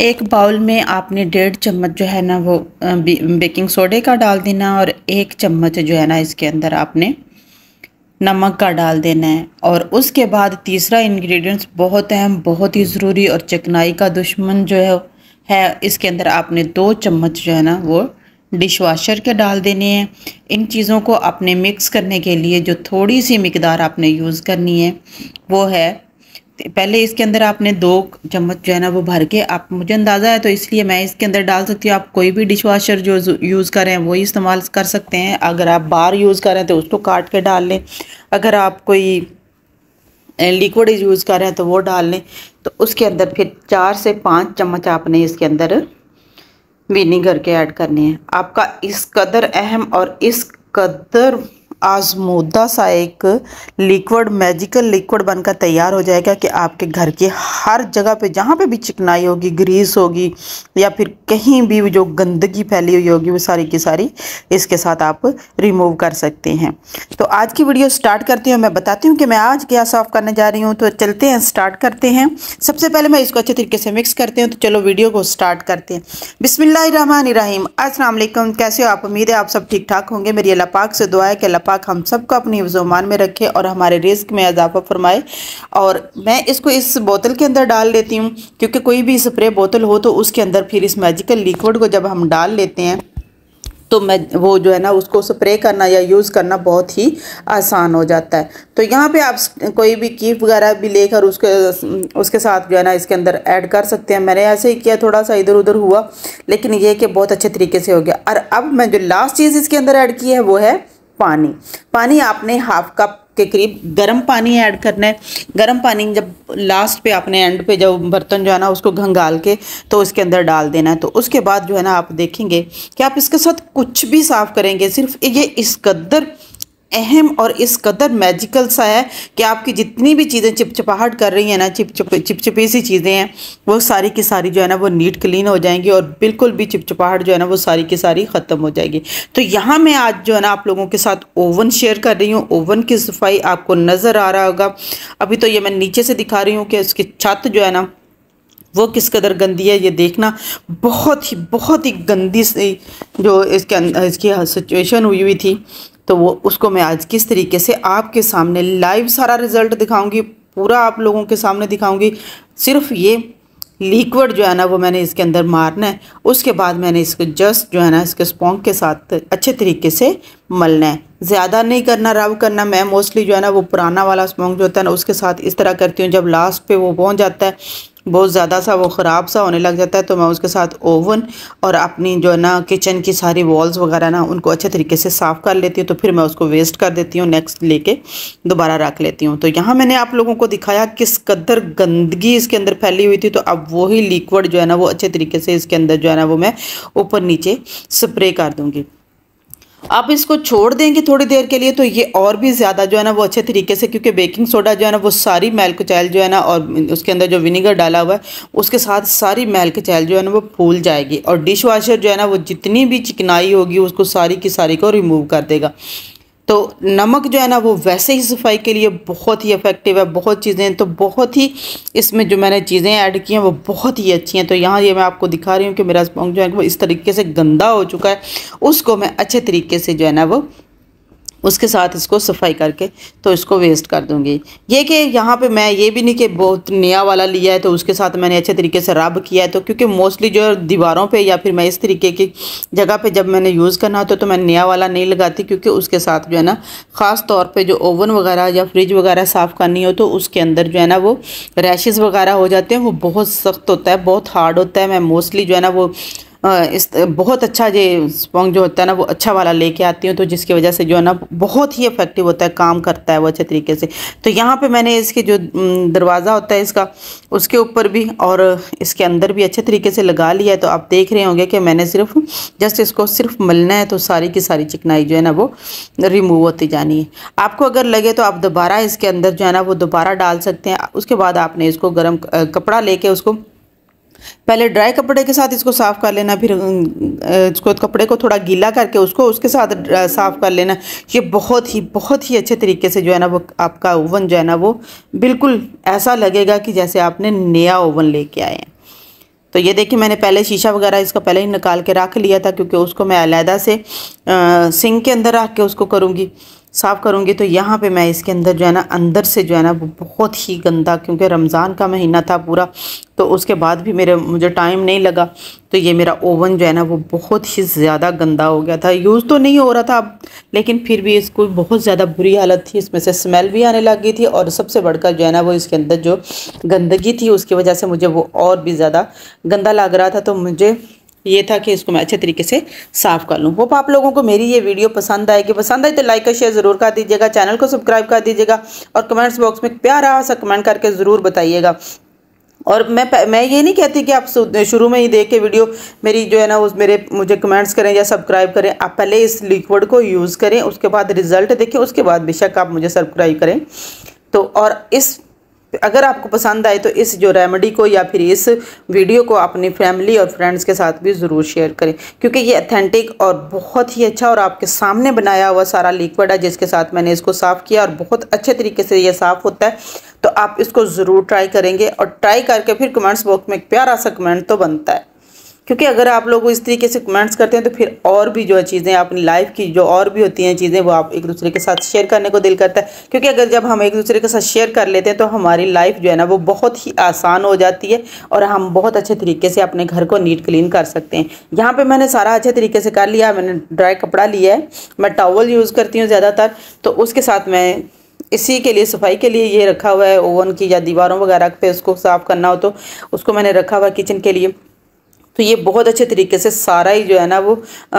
एक बाउल में आपने डेढ़ चम्मच जो है ना वो बेकिंग सोडे का डाल देना और एक चम्मच जो है ना इसके अंदर आपने नमक का डाल देना है और उसके बाद तीसरा इंग्रेडिएंट्स बहुत अहम बहुत ही ज़रूरी और चिकनाई का दुश्मन जो है है इसके अंदर आपने दो चम्मच जो है ना वो डिश वाशर के डाल देने हैं इन चीज़ों को आपने मिक्स करने के लिए जो थोड़ी सी मकदार आपने यूज़ करनी है वो है पहले इसके अंदर आपने दो चम्मच जो है ना वो भर के आप मुझे अंदाज़ा है तो इसलिए मैं इसके अंदर डाल सकती हूँ आप कोई भी डिश वाशर जो यूज़ करें वही इस्तेमाल कर सकते हैं अगर आप बार यूज़ करें तो उसको काट के डाल लें अगर आप कोई लिक्विड यूज़ करें तो वो डाल लें तो उसके अंदर फिर चार से पाँच चम्मच आपने इसके अंदर विनीगर के ऐड करने हैं आपका इस कदर अहम और इस कदर आजमोदा सा एक लिक्विड मैजिकल लिक्विड बनकर तैयार हो जाएगा कि आपके घर के हर जगह पे जहाँ पे भी चिकनाई होगी ग्रीस होगी या फिर कहीं भी जो गंदगी फैली हुई होगी वो सारी की सारी इसके साथ आप रिमूव कर सकते हैं तो आज की वीडियो स्टार्ट करती हूँ मैं बताती हूँ कि मैं आज गैस ऑफ करने जा रही हूँ तो चलते हैं स्टार्ट करते हैं सबसे पहले मैं इसको अच्छे तरीके से मिक्स करते हूँ तो चलो वीडियो को स्टार्ट करते हैं बिसमिल्लर रहीम अस्सलाम वालेकुम कैसे हो आप उम्मीद है आप सब ठीक ठाक होंगे मेरी अल्लाह पाक से दुआ है कि अल्लाह पाक हम सबको अपनी जुबान में रखे और हमारे रिस्क में इजाफा फरमाए और मैं इसको इस बोतल के अंदर डाल लेती हूँ क्योंकि कोई भी स्प्रे बोतल हो तो उसके अंदर फिर इस मैजिकल लिक्विड को जब हम डाल लेते हैं तो मैं वो जो है ना उसको स्प्रे करना या यूज़ करना बहुत ही आसान हो जाता है तो यहाँ पे आप कोई भी कीफ वगैरह भी लेकर उसके उसके साथ जो है ना इसके अंदर ऐड कर सकते हैं मैंने ऐसे ही किया थोड़ा सा इधर उधर हुआ लेकिन ये कि बहुत अच्छे तरीके से हो गया और अब मैं जो लास्ट चीज़ इसके अंदर ऐड की है वो है पानी पानी आपने हाफ कप के करीब गर्म पानी ऐड करना है गर्म पानी जब लास्ट पे आपने एंड पे जब बर्तन जो है ना उसको घंगाल के तो उसके अंदर डाल देना है तो उसके बाद जो है ना आप देखेंगे कि आप इसके साथ कुछ भी साफ़ करेंगे सिर्फ ये इस कदर अहम और इस कदर मैजिकल सा है कि आपकी जितनी भी चीज़ें चिपचिपाहट कर रही है ना चिपचिप चिपचिपी सी चीज़ें हैं वो सारी की सारी जो है ना वो नीट क्लीन हो जाएंगी और बिल्कुल भी चिपचिपाहट जो है ना वो सारी की सारी ख़त्म हो जाएगी तो यहाँ मैं आज जो है ना आप लोगों के साथ ओवन शेयर कर रही हूँ ओवन की सफाई आपको नज़र आ रहा होगा अभी तो ये मैं नीचे से दिखा रही हूँ कि उसकी छत जो है ना वो किस कदर गंदी है ये देखना बहुत ही बहुत ही गंदी से जो इसके अं, इसकी सिचुएशन हुई हुई थी तो वो उसको मैं आज किस तरीके से आपके सामने लाइव सारा रिज़ल्ट दिखाऊंगी पूरा आप लोगों के सामने दिखाऊंगी सिर्फ ये लिक्विड जो है ना वो मैंने इसके अंदर मारना है उसके बाद मैंने इसको जस्ट जो है ना इसके स्पोंग के साथ अच्छे तरीके से मलना है ज़्यादा नहीं करना रब करना मैं मोस्टली जो है ना वो पुराना वाला स्पोंग जो होता है ना उसके साथ इस तरह करती हूँ जब लास्ट पे वो पहुँच जाता है बहुत ज़्यादा सा वो ख़राब सा होने लग जाता है तो मैं उसके साथ ओवन और अपनी जो है ना किचन की सारी वॉल्स वगैरह ना उनको अच्छे तरीके से साफ़ कर लेती हूँ तो फिर मैं उसको वेस्ट कर देती हूँ नेक्स्ट लेके दोबारा रख लेती हूँ तो यहाँ मैंने आप लोगों को दिखाया किस कदर गंदगी इसके अंदर फैली हुई थी तो अब वही लिक्विड जो है ना वो अच्छे तरीके से इसके अंदर जो है ना वो मैं ऊपर नीचे स्प्रे कर दूँगी आप इसको छोड़ देंगे थोड़ी देर के लिए तो ये और भी ज़्यादा जो है ना वो अच्छे तरीके से क्योंकि बेकिंग सोडा जो है ना वो सारी मैल कचैल जो है ना और उसके अंदर जो विनीगर डाला हुआ है उसके साथ सारी कचैल जो है ना वो फूल जाएगी और डिश वाशर जो है ना वो जितनी भी चिकनाई होगी उसको सारी की सारी को रिमूव कर देगा तो नमक जो है ना वो वैसे ही सफाई के लिए बहुत ही इफ़ेक्टिव है बहुत चीज़ें तो बहुत ही इसमें जो मैंने चीज़ें ऐड की हैं वो बहुत ही अच्छी हैं तो यहाँ ये मैं आपको दिखा रही हूँ कि मेरा स्पॉन्ग जो है वो इस तरीके से गंदा हो चुका है उसको मैं अच्छे तरीके से जो है ना वो उसके साथ इसको सफाई करके तो इसको वेस्ट कर दूँगी ये कि यहाँ पे मैं ये भी नहीं कि बहुत नया वाला लिया है तो उसके साथ मैंने अच्छे तरीके से रब किया है तो क्योंकि मोस्टली जो दीवारों पे या फिर मैं इस तरीके की जगह पे जब मैंने यूज़ करना होता तो मैं नया वाला नहीं लगाती क्योंकि उसके साथ जो है ना ख़ास तौर पर जो ओवन वगैरह या फ्रिज वगैरह साफ़ करनी हो तो उसके अंदर जो है ना वो रैशेज़ वगैरह हो जाते हैं वो बहुत सख्त होता है बहुत हार्ड होता है मैं मोस्टली जो है ना वो इस बहुत अच्छा ये स्पॉन्ग जो होता है ना वो अच्छा वाला लेके आती हूँ तो जिसकी वजह से जो है ना बहुत ही इफेक्टिव होता है काम करता है वो अच्छे तरीके से तो यहाँ पे मैंने इसके जो दरवाज़ा होता है इसका उसके ऊपर भी और इसके अंदर भी अच्छे तरीके से लगा लिया है तो आप देख रहे होंगे कि मैंने सिर्फ जस्ट इसको सिर्फ मलना है तो सारी की सारी चिकनाई जो है ना वो रिमूव होती जानी है आपको अगर लगे तो आप दोबारा इसके अंदर जो है ना वो दोबारा डाल सकते हैं उसके बाद आपने इसको गर्म कपड़ा ले उसको पहले ड्राई कपड़े के साथ इसको साफ़ कर लेना फिर इसको कपड़े को थोड़ा गीला करके उसको उसके साथ साफ़ कर लेना ये बहुत ही बहुत ही अच्छे तरीके से जो है ना वो आपका ओवन जो है ना वो बिल्कुल ऐसा लगेगा कि जैसे आपने नया ओवन लेके आए हैं तो ये देखिए मैंने पहले शीशा वगैरह इसका पहले ही निकाल के रख लिया था क्योंकि उसको मैं अलहदा से सिंक के अंदर रख के उसको करूँगी साफ़ करूँगी तो यहाँ पे मैं इसके अंदर जो है ना अंदर से जो है ना वो बहुत ही गंदा क्योंकि रमज़ान का महीना था पूरा तो उसके बाद भी मेरे मुझे टाइम नहीं लगा तो ये मेरा ओवन जो है ना वो बहुत ही ज़्यादा गंदा हो गया था यूज़ तो नहीं हो रहा था अब लेकिन फिर भी इसको बहुत ज़्यादा बुरी हालत थी इसमें से स्मेल भी आने लगी थी और सबसे बढ़कर जो है ना वो इसके अंदर जो गंदगी थी उसकी वजह से मुझे वो और भी ज़्यादा गंदा लग रहा था तो मुझे ये था कि इसको मैं अच्छे तरीके से साफ़ कर लूँ होप आप लोगों को मेरी ये वीडियो पसंद आएगी पसंद आए तो लाइक और शेयर ज़रूर कर दीजिएगा चैनल को सब्सक्राइब कर दीजिएगा और कमेंट्स बॉक्स में प्यारा सा कमेंट करके ज़रूर बताइएगा और मैं मैं ये नहीं कहती कि आप शुरू में ही देख के वीडियो मेरी जो है ना उस मेरे मुझे कमेंट्स करें या सब्सक्राइब करें आप पहले इस लिक्विड को यूज़ करें उसके बाद रिज़ल्ट देखें उसके बाद बेशक आप मुझे सब्सक्राइब करें तो और इस अगर आपको पसंद आए तो इस जो रेमेडी को या फिर इस वीडियो को अपनी फैमिली और फ्रेंड्स के साथ भी ज़रूर शेयर करें क्योंकि ये अथेंटिक और बहुत ही अच्छा और आपके सामने बनाया हुआ सारा लिक्विड है जिसके साथ मैंने इसको साफ़ किया और बहुत अच्छे तरीके से ये साफ़ होता है तो आप इसको ज़रूर ट्राई करेंगे और ट्राई करके फिर कमेंट्स बॉक्स में एक प्यारा सा कमेंट तो बनता है क्योंकि अगर आप लोग इस तरीके से कमेंट्स करते हैं तो फिर और भी जो है चीज़ें अपनी लाइफ की जो और भी होती हैं चीज़ें वो आप एक दूसरे के साथ शेयर करने को दिल करता है क्योंकि अगर जब हम एक दूसरे के साथ शेयर कर लेते हैं तो हमारी लाइफ जो है ना वो बहुत ही आसान हो जाती है और हम बहुत अच्छे तरीके से अपने घर को नीट क्लीन कर सकते हैं यहाँ पर मैंने सारा अच्छे तरीके से कर लिया मैंने ड्राई कपड़ा लिया है मैं टॉवल यूज़ करती हूँ ज़्यादातर तो उसके साथ मैं इसी के लिए सफाई के लिए ये रखा हुआ है ओवन की या दीवारों वगैरह पे उसको साफ़ करना हो तो उसको मैंने रखा हुआ किचन के लिए तो ये बहुत अच्छे तरीके से सारा ही जो है ना वो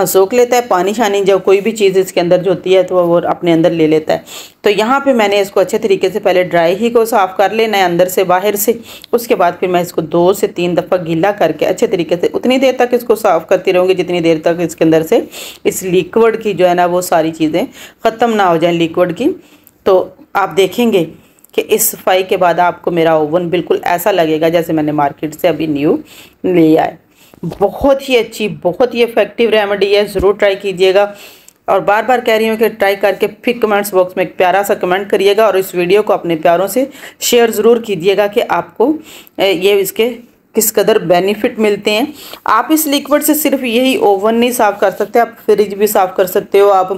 सोख लेता है पानी शानी जब कोई भी चीज़ इसके अंदर जो होती है तो वो अपने अंदर ले लेता है तो यहाँ पे मैंने इसको अच्छे तरीके से पहले ड्राई ही को साफ़ कर लेना है अंदर से बाहर से उसके बाद फिर मैं इसको दो से तीन दफ़ा गीला करके अच्छे तरीके से उतनी देर तक इसको साफ़ करती रहूँगी जितनी देर तक इसके अंदर से इस लिक्विड की जो है ना वो सारी चीज़ें ख़त्म ना हो जाए लिक्विड की तो आप देखेंगे कि इस सफाई के बाद आपको मेरा ओवन बिल्कुल ऐसा लगेगा जैसे मैंने मार्केट से अभी न्यू ले आए बहुत ही अच्छी बहुत ही इफेक्टिव रेमेडी है ज़रूर ट्राई कीजिएगा और बार बार कह रही हूँ कि ट्राई करके फिर कमेंट्स बॉक्स में एक प्यारा सा कमेंट करिएगा और इस वीडियो को अपने प्यारों से शेयर ज़रूर कीजिएगा कि आपको ये इसके किस कदर बेनिफिट मिलते हैं आप इस लिक्विड से सिर्फ यही ओवन नहीं साफ़ कर सकते आप फ्रिज भी साफ़ कर सकते हो आप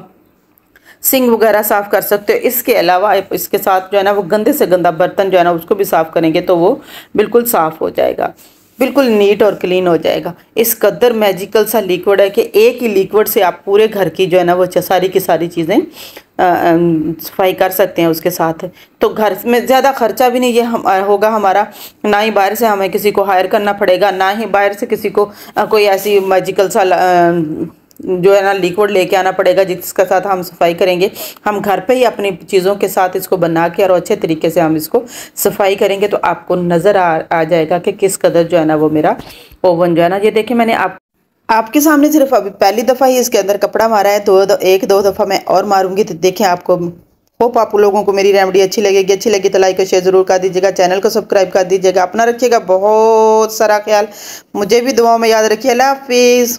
सिंग वगैरह साफ़ कर सकते हो इसके अलावा इसके साथ जो है ना वो गंदे से गंदा बर्तन जो है ना उसको भी साफ़ करेंगे तो वो बिल्कुल साफ़ हो जाएगा बिल्कुल नीट और क्लीन हो जाएगा इस कदर मैजिकल सा लिक्विड है कि एक ही लिक्विड से आप पूरे घर की जो है ना वो सारी की सारी चीज़ें सफाई कर सकते हैं उसके साथ तो घर में ज़्यादा खर्चा भी नहीं ये हम, होगा हमारा ना ही बाहर से हमें किसी को हायर करना पड़ेगा ना ही बाहर से किसी को आ, कोई ऐसी मैजिकल सा आ, जो है ना लिक्विड लेके आना पड़ेगा जिसके साथ हम सफाई करेंगे हम घर पे ही अपनी चीज़ों के साथ इसको बना के और अच्छे तरीके से हम इसको सफाई करेंगे तो आपको नज़र आ, आ जाएगा कि किस कदर जो है ना वो मेरा ओवन जो है ना ये देखिए मैंने आप आपके सामने सिर्फ अभी पहली दफ़ा ही इसके अंदर कपड़ा मारा है दो, तो दो एक दो दफ़ा मैं और मारूंगी तो देखें आपको होप आप लोगों को मेरी रेमेडी अच्छी लगेगी अच्छी लगी तो लाइक और शेयर ज़रूर कर दीजिएगा चैनल को सब्सक्राइब कर दीजिएगा अपना रखिएगा बहुत सारा ख्याल मुझे भी दुआओं में याद रखिए अल्लाह हाफिज़